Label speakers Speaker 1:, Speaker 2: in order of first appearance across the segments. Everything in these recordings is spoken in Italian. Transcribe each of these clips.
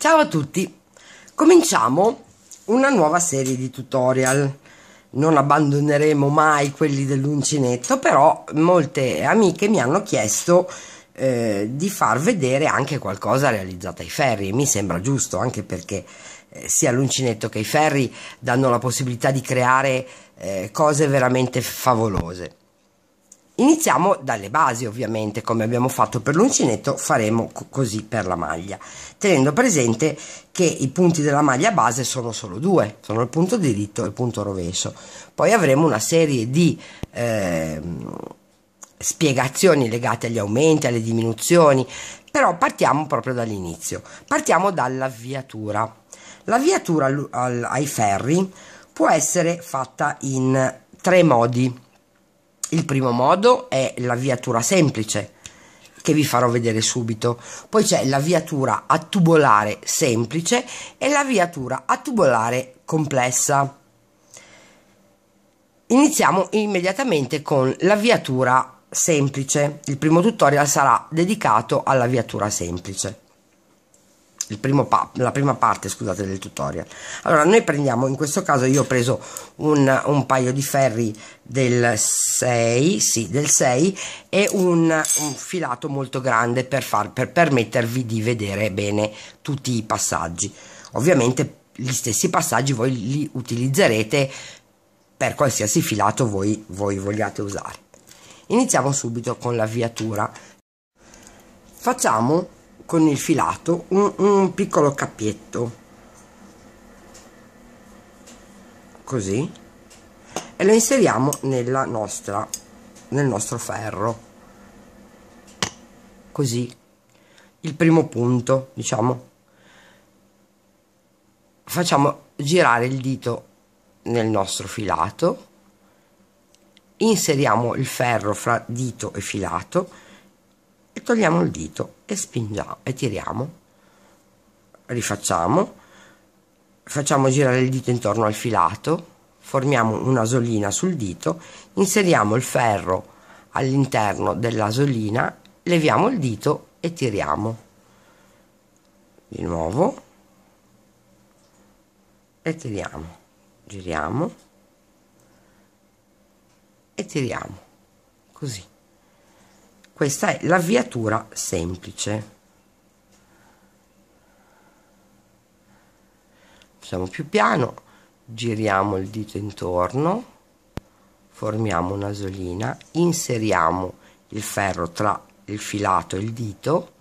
Speaker 1: Ciao a tutti! Cominciamo una nuova serie di tutorial. Non abbandoneremo mai quelli dell'uncinetto, però molte amiche mi hanno chiesto eh, di far vedere anche qualcosa realizzato ai ferri. e Mi sembra giusto, anche perché eh, sia l'uncinetto che i ferri danno la possibilità di creare eh, cose veramente favolose. Iniziamo dalle basi ovviamente, come abbiamo fatto per l'uncinetto faremo co- così per la maglia, tenendo presente che i punti della maglia base sono solo due, sono il punto diritto e il punto rovescio. Poi avremo una serie di eh, spiegazioni legate agli aumenti, alle diminuzioni, però partiamo proprio dall'inizio, partiamo dall'avviatura. L'avviatura ai ferri può essere fatta in tre modi il primo modo è la viatura semplice, che vi farò vedere subito. Poi c'è la viatura a tubolare semplice e la viatura a tubolare complessa. Iniziamo immediatamente con la viatura semplice. Il primo tutorial sarà dedicato alla viatura semplice primo la prima parte scusate, del tutorial. Allora, noi prendiamo, in questo caso io ho preso un, un paio di ferri del 6, sì, del 6 e un, un filato molto grande per, far, per permettervi di vedere bene tutti i passaggi. Ovviamente gli stessi passaggi voi li utilizzerete per qualsiasi filato voi, voi vogliate usare. Iniziamo subito con l'avviatura. Facciamo con il filato un, un piccolo cappietto così e lo inseriamo nella nostra nel nostro ferro così il primo punto diciamo facciamo girare il dito nel nostro filato inseriamo il ferro fra dito e filato togliamo il dito e spingiamo e tiriamo rifacciamo facciamo girare il dito intorno al filato formiamo un'asolina sul dito inseriamo il ferro all'interno dell'asolina leviamo il dito e tiriamo di nuovo e tiriamo giriamo e tiriamo così questa è l'avviatura semplice facciamo più piano giriamo il dito intorno formiamo una solina inseriamo il ferro tra il filato e il dito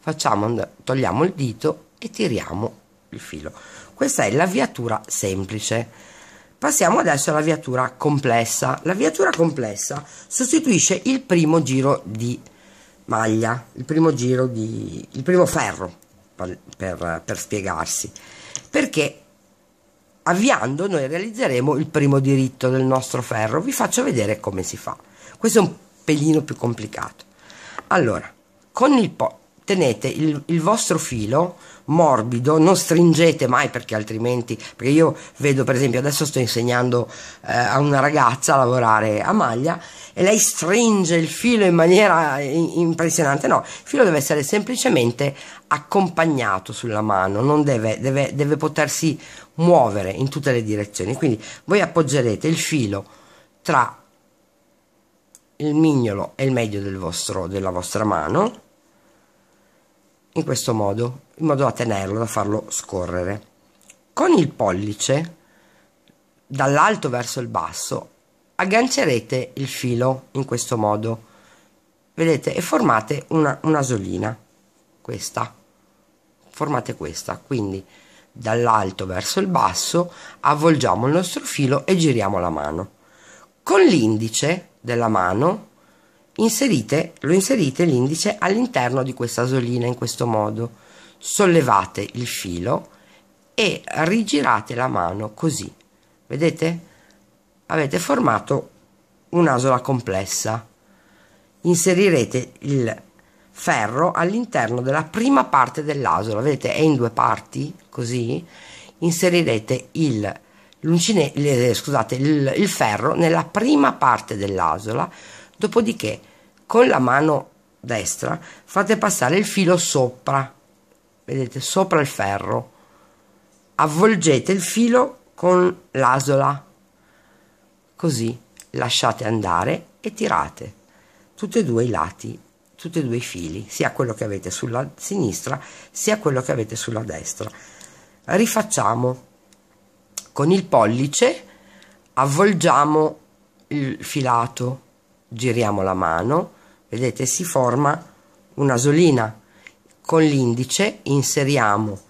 Speaker 1: facciamo togliamo il dito e tiriamo il filo questa è l'avviatura semplice Passiamo adesso alla viatura complessa. La viatura complessa sostituisce il primo giro di maglia, il primo giro di il primo ferro per, per, per spiegarsi, perché avviando noi realizzeremo il primo diritto del nostro ferro. Vi faccio vedere come si fa. Questo è un pelino più complicato. Allora, con il po tenete il, il, vostro filo morbido, non stringete mai perché altrimenti, perché io vedo per esempio adesso sto insegnando eh, a una ragazza a lavorare a maglia e lei stringe il filo in maniera eh, impressionante, no, il filo deve essere semplicemente accompagnato sulla mano, non deve, deve, deve potersi muovere in tutte le direzioni, quindi voi appoggerete il filo tra il mignolo e il medio del vostro, della vostra mano in questo modo, in modo da tenerlo, da farlo scorrere. Con il pollice, dall'alto verso il basso, aggancerete il filo in questo modo, vedete, e formate una, una solina, questa, formate questa, quindi dall'alto verso il basso avvolgiamo il nostro filo e giriamo la mano. Con l'indice della mano inserite, lo inserite l'indice all'interno di questa solina in questo modo. Sollevate il filo e rigirate la mano così. Vedete? Avete formato un'asola complessa. Inserirete il ferro all'interno della prima parte dell'asola, vedete è in due parti, così inserirete il, scusate, il, il ferro nella prima parte dell'asola Dopodiché, con la mano destra fate passare il filo sopra, vedete, sopra il ferro. Avvolgete il filo con l'asola, così lasciate andare e tirate tutti e due i lati, tutti e due i fili, sia quello che avete sulla sinistra sia quello che avete sulla destra. Rifacciamo con il pollice, avvolgiamo il filato giriamo la mano, vedete si forma una solina. Con l'indice inseriamo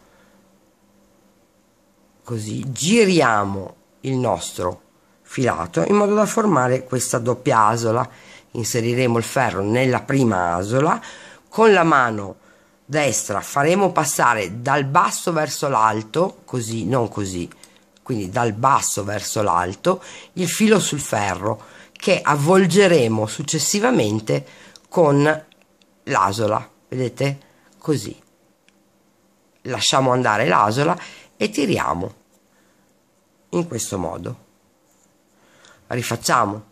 Speaker 1: così, giriamo il nostro filato in modo da formare questa doppia asola. Inseriremo il ferro nella prima asola, con la mano destra faremo passare dal basso verso l'alto, così, non così, quindi dal basso verso l'alto, il filo sul ferro che avvolgeremo successivamente con l'asola, vedete? Così. Lasciamo andare l'asola e tiriamo in questo modo. Rifacciamo.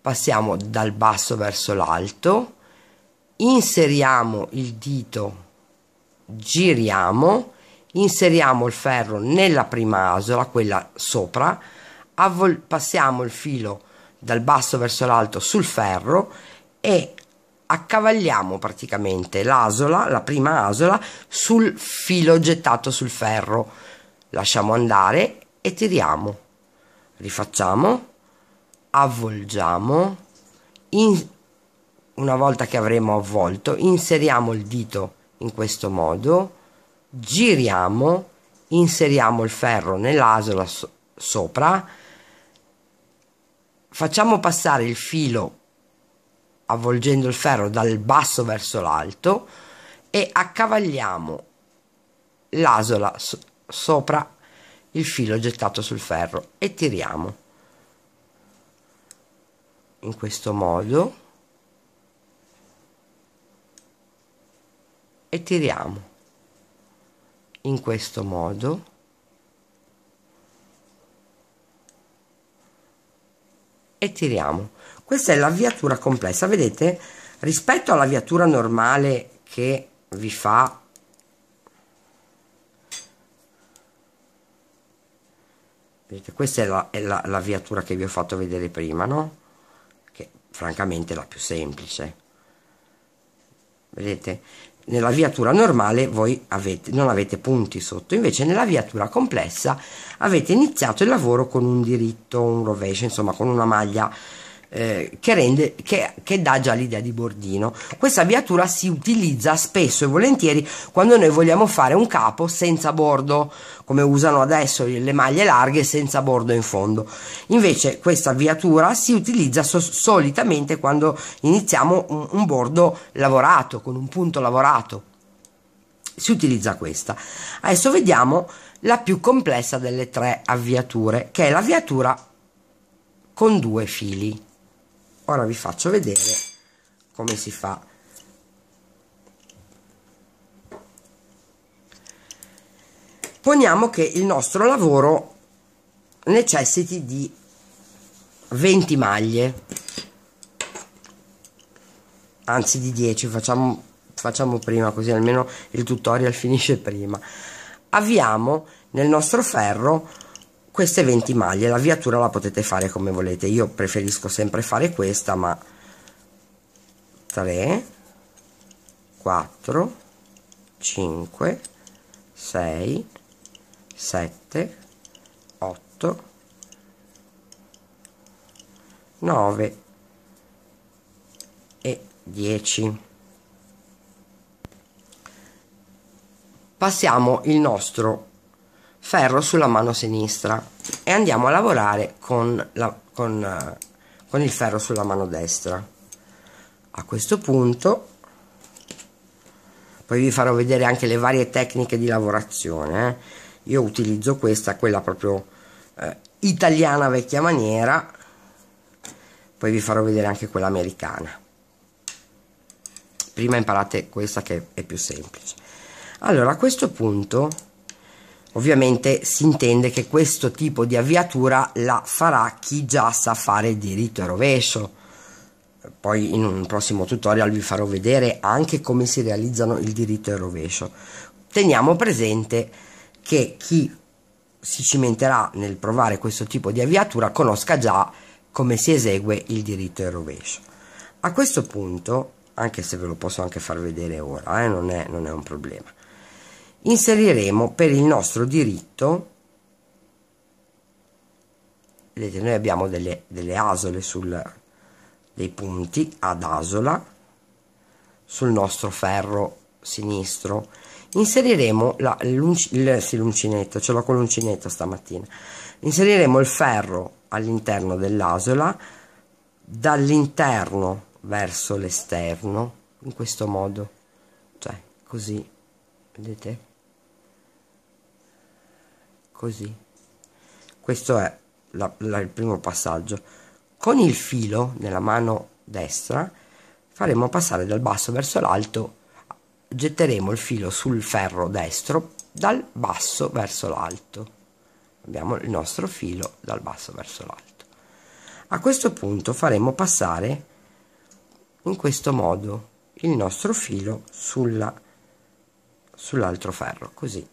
Speaker 1: Passiamo dal basso verso l'alto, inseriamo il dito, giriamo, inseriamo il ferro nella prima asola, quella sopra, passiamo il filo dal basso verso l'alto sul ferro e accavalliamo praticamente l'asola, la prima asola, sul filo gettato sul ferro. Lasciamo andare e tiriamo. Rifacciamo, avvolgiamo, in, una volta che avremo avvolto inseriamo il dito in questo modo, giriamo, inseriamo il ferro nell'asola so, sopra, facciamo passare il filo avvolgendo il ferro dal basso verso l'alto e accavagliamo l'asola so- sopra il filo gettato sul ferro e tiriamo in questo modo e tiriamo in questo modo e tiriamo. Questa è l'avviatura complessa, vedete? Rispetto all'avviatura normale che vi fa Vedete, questa è, la, è la, la, viatura che vi ho fatto vedere prima, no? Che francamente è la più semplice. Vedete? nella viatura normale voi avete, non avete punti sotto, invece nella viatura complessa avete iniziato il lavoro con un diritto, un rovescio, insomma con una maglia eh, che, rende, che, che dà già l'idea di bordino. Questa viatura si utilizza spesso e volentieri quando noi vogliamo fare un capo senza bordo, come usano adesso le maglie larghe senza bordo in fondo. Invece questa viatura si utilizza so- solitamente quando iniziamo un, un bordo lavorato, con un punto lavorato. Si utilizza questa. Adesso vediamo la più complessa delle tre avviature, che è l'avviatura con due fili ora vi faccio vedere come si fa poniamo che il nostro lavoro necessiti di 20 maglie anzi di 10 facciamo, facciamo prima così almeno il tutorial finisce prima avviamo nel nostro ferro queste 20 maglie la viatura la potete fare come volete io preferisco sempre fare questa ma 3 4 5 6 7 8 9 e 10 passiamo il nostro ferro sulla mano sinistra e andiamo a lavorare con, la, con, eh, con il ferro sulla mano destra a questo punto poi vi farò vedere anche le varie tecniche di lavorazione eh. io utilizzo questa quella proprio eh, italiana vecchia maniera poi vi farò vedere anche quella americana prima imparate questa che è più semplice allora a questo punto Ovviamente si intende che questo tipo di avviatura la farà chi già sa fare diritto e rovescio. Poi in un prossimo tutorial vi farò vedere anche come si realizzano il diritto e rovescio. Teniamo presente che chi si cimenterà nel provare questo tipo di avviatura conosca già come si esegue il diritto e rovescio. A questo punto, anche se ve lo posso anche far vedere ora, eh, non, è, non è un problema inseriremo per il nostro diritto vedete noi abbiamo delle, delle asole sul, dei punti ad asola sul nostro ferro sinistro inseriremo la, l'uncinetta sì, ce l'ho con l'uncinetto stamattina inseriremo il ferro all'interno dell'asola dall'interno verso l'esterno in questo modo cioè così vedete così questo è la, la, il primo passaggio con il filo nella mano destra faremo passare dal basso verso l'alto getteremo il filo sul ferro destro dal basso verso l'alto abbiamo il nostro filo dal basso verso l'alto a questo punto faremo passare in questo modo il nostro filo sulla sull'altro ferro così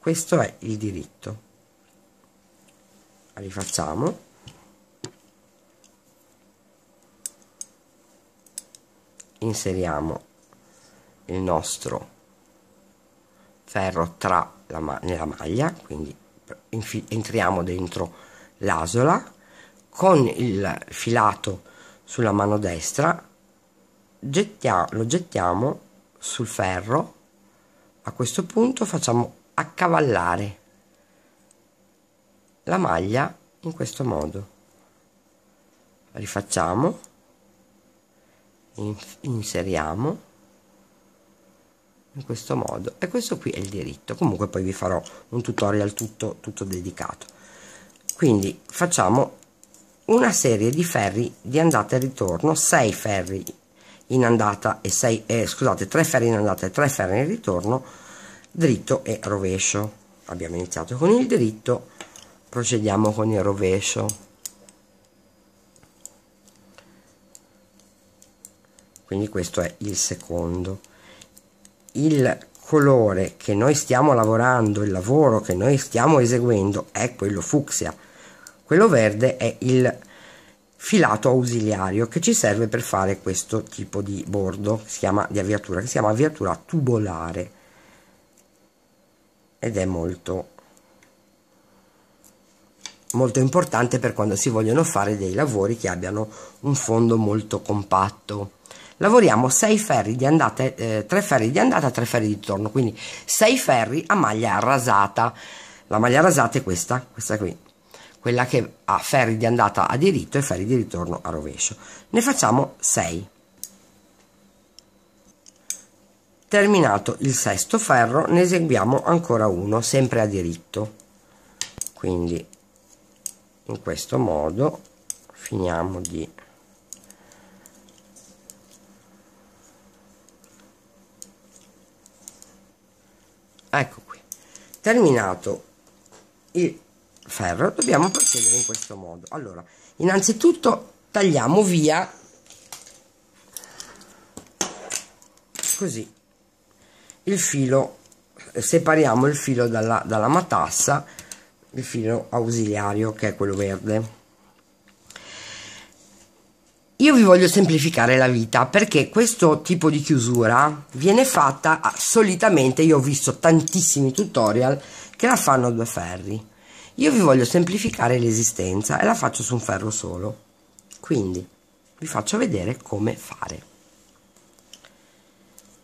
Speaker 1: questo è il diritto rifacciamo inseriamo il nostro ferro tra la ma nella maglia quindi entriamo dentro l'asola con il filato sulla mano destra gettia lo gettiamo sul ferro a questo punto facciamo accavallare la maglia in questo modo rifacciamo inseriamo in questo modo e questo qui è il diritto comunque poi vi farò un tutorial tutto, tutto dedicato quindi facciamo una serie di ferri di andata e ritorno 6 ferri in andata e 6 eh, scusate 3 ferri in andata e 3 ferri in ritorno dritto e rovescio abbiamo iniziato con il dritto procediamo con il rovescio quindi questo è il secondo il colore che noi stiamo lavorando il lavoro che noi stiamo eseguendo è quello fucsia quello verde è il filato ausiliario che ci serve per fare questo tipo di bordo che si chiama di avviatura che si chiama avviatura tubolare ed è molto, molto importante per quando si vogliono fare dei lavori che abbiano un fondo molto compatto lavoriamo 6 ferri di andata, eh, ferri di andata, 3 ferri di ritorno, quindi 6 ferri a maglia rasata. La maglia rasata è questa, questa qui, quella che ha ferri di andata a diritto e ferri di ritorno a rovescio. Ne facciamo 6. Terminato il sesto ferro ne eseguiamo ancora uno, sempre a diritto. Quindi in questo modo finiamo di ecco qui terminato il ferro dobbiamo procedere in questo modo allora innanzitutto tagliamo via così il filo separiamo il filo dalla, dalla matassa il filo ausiliario che è quello verde io vi voglio semplificare la vita perché questo tipo di chiusura viene fatta ah, solitamente, io ho visto tantissimi tutorial che la fanno a due ferri. Io vi voglio semplificare l'esistenza e la faccio su un ferro solo. Quindi vi faccio vedere come fare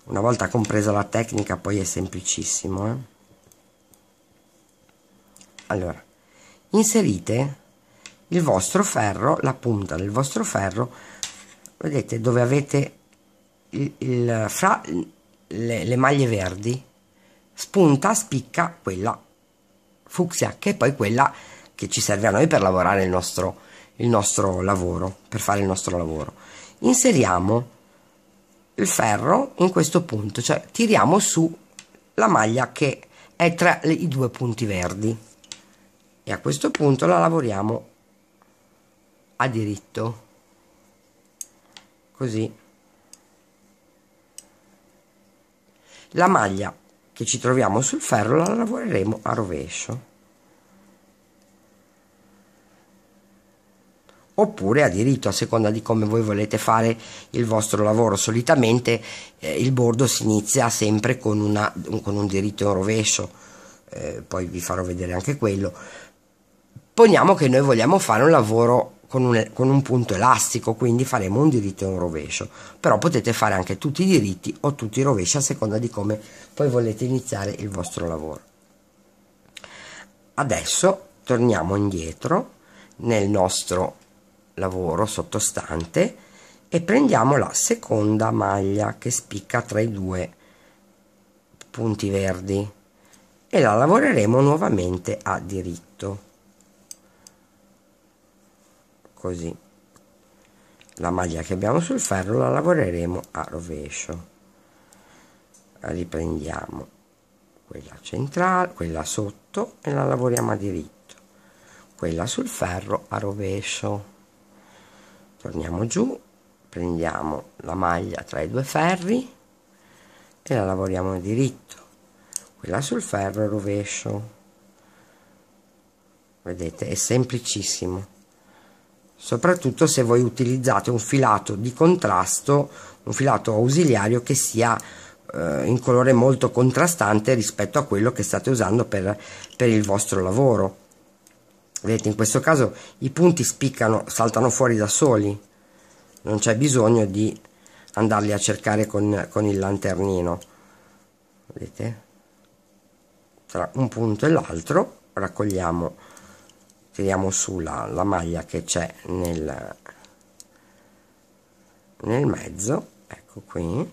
Speaker 1: una volta compresa la tecnica poi è semplicissimo eh? allora inserite il vostro ferro la punta del vostro ferro vedete dove avete il, il fra le, le maglie verdi spunta spicca quella fucsia che è poi quella che ci serve a noi per lavorare il nostro, il nostro lavoro per fare il nostro lavoro inseriamo il ferro in questo punto cioè tiriamo su la maglia che è tra i due punti verdi e a questo punto la lavoriamo a diritto così la maglia che ci troviamo sul ferro la lavoreremo a rovescio oppure a diritto a seconda di come voi volete fare il vostro lavoro. Solitamente eh, il bordo si inizia sempre con, una, con un diritto in rovescio, eh, poi vi farò vedere anche quello. Poniamo che noi vogliamo fare un lavoro con un, con un punto elastico, quindi faremo un diritto e un rovescio, però potete fare anche tutti i diritti o tutti i rovesci a seconda di come poi volete iniziare il vostro lavoro. Adesso torniamo indietro nel nostro lavoro sottostante e prendiamo la seconda maglia che spicca tra i due punti verdi e la lavoreremo nuovamente a diritto così la maglia che abbiamo sul ferro la lavoreremo a rovescio riprendiamo quella centrale quella sotto e la lavoriamo a diritto quella sul ferro a rovescio torniamo giù prendiamo la maglia tra i due ferri e la lavoriamo diritto quella sul ferro e rovescio vedete è semplicissimo soprattutto se voi utilizzate un filato di contrasto un filato ausiliario che sia eh, in colore molto contrastante rispetto a quello che state usando per, per il vostro lavoro Vedete, in questo caso i punti spiccano, saltano fuori da soli, non c'è bisogno di andarli a cercare con, con il lanternino. Vedete? Tra un punto e l'altro raccogliamo, tiriamo su la, la maglia che c'è nel, nel mezzo, ecco qui,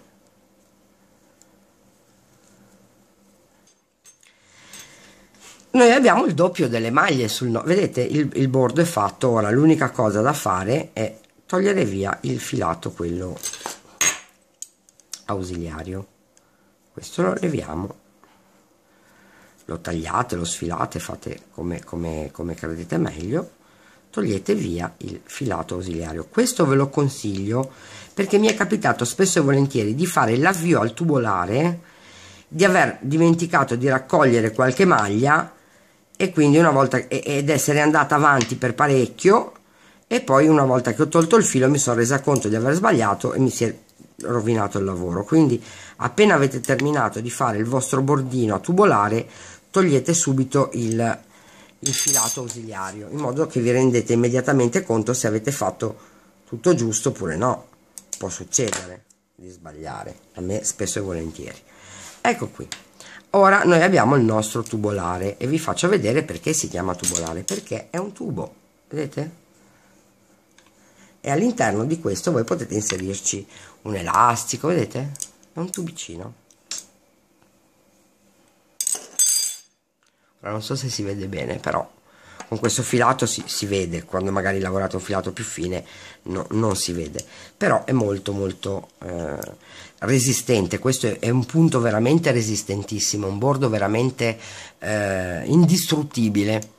Speaker 1: noi abbiamo il doppio delle maglie sul no vedete il, il bordo è fatto ora l'unica cosa da fare è togliere via il filato quello ausiliario questo lo leviamo lo tagliate lo sfilate fate come, come, come credete meglio togliete via il filato ausiliario questo ve lo consiglio perché mi è capitato spesso e volentieri di fare l'avvio al tubolare di aver dimenticato di raccogliere qualche maglia e quindi una volta ed essere andata avanti per parecchio e poi una volta che ho tolto il filo mi sono resa conto di aver sbagliato e mi si è rovinato il lavoro quindi appena avete terminato di fare il vostro bordino a tubolare togliete subito il, il filato ausiliario in modo che vi rendete immediatamente conto se avete fatto tutto giusto oppure no può succedere di sbagliare a me spesso e volentieri ecco qui Ora noi abbiamo il nostro tubolare e vi faccio vedere perché si chiama tubolare, perché è un tubo, vedete? E all'interno di questo voi potete inserirci un elastico, vedete? È un tubicino. Ora non so se si vede bene, però con questo filato si, si vede, quando magari lavorate un filato più fine no, non si vede, però è molto molto... Eh, resistente, questo è un punto veramente resistentissimo, un bordo veramente eh, indistruttibile.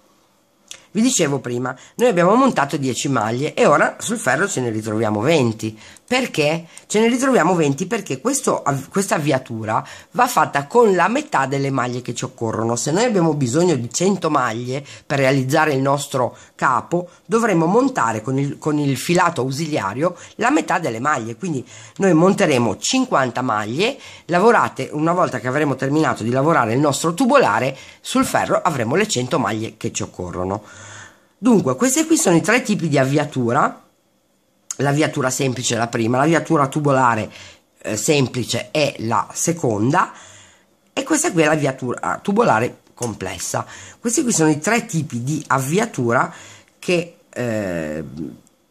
Speaker 1: Vi dicevo prima, noi abbiamo montato 10 maglie e ora sul ferro ce ne ritroviamo 20, perché? Ce ne ritroviamo 20 perché questo, questa avviatura va fatta con la metà delle maglie che ci occorrono. Se noi abbiamo bisogno di 100 maglie per realizzare il nostro capo, dovremo montare con il, con il filato ausiliario la metà delle maglie. Quindi noi monteremo 50 maglie, lavorate una volta che avremo terminato di lavorare il nostro tubolare, sul ferro avremo le 100 maglie che ci occorrono. Dunque, questi qui sono i tre tipi di avviatura la viatura semplice è la prima, la viatura tubolare eh, semplice è la seconda e questa qui è la viatura tubolare complessa. Questi qui sono i tre tipi di avviatura che eh,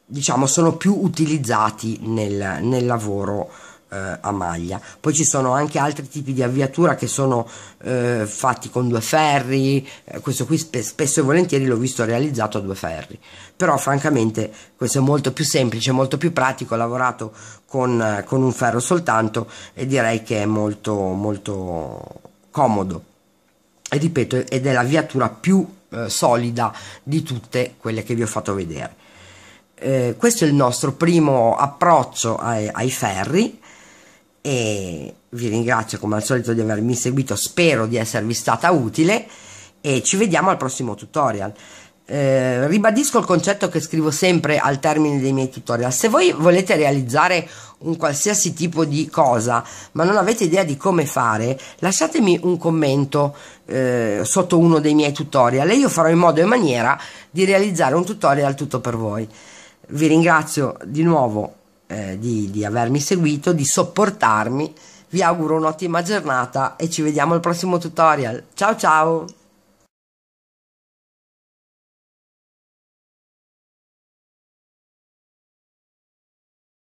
Speaker 1: diciamo sono più utilizzati nel, nel lavoro eh, a maglia. Poi ci sono anche altri tipi di avviatura che sono eh, fatti con due ferri, eh, questo qui sp spesso e volentieri l'ho visto realizzato a due ferri, però francamente questo è molto più semplice, molto più pratico, lavorato con, eh, con un ferro soltanto e direi che è molto molto comodo. E ripeto, ed è la viatura più eh, solida di tutte quelle che vi ho fatto vedere. Eh, questo è il nostro primo approccio ai, ai ferri e vi ringrazio come al solito di avermi seguito, spero di esservi stata utile e ci vediamo al prossimo tutorial. Eh, ribadisco il concetto che scrivo sempre al termine dei miei tutorial. Se voi volete realizzare un qualsiasi tipo di cosa, ma non avete idea di come fare, lasciatemi un commento eh, sotto uno dei miei tutorial e io farò in modo e maniera di realizzare un tutorial tutto per voi. Vi ringrazio di nuovo eh, di, di avermi seguito, di sopportarmi. Vi auguro un'ottima giornata e ci vediamo al prossimo tutorial. Ciao ciao!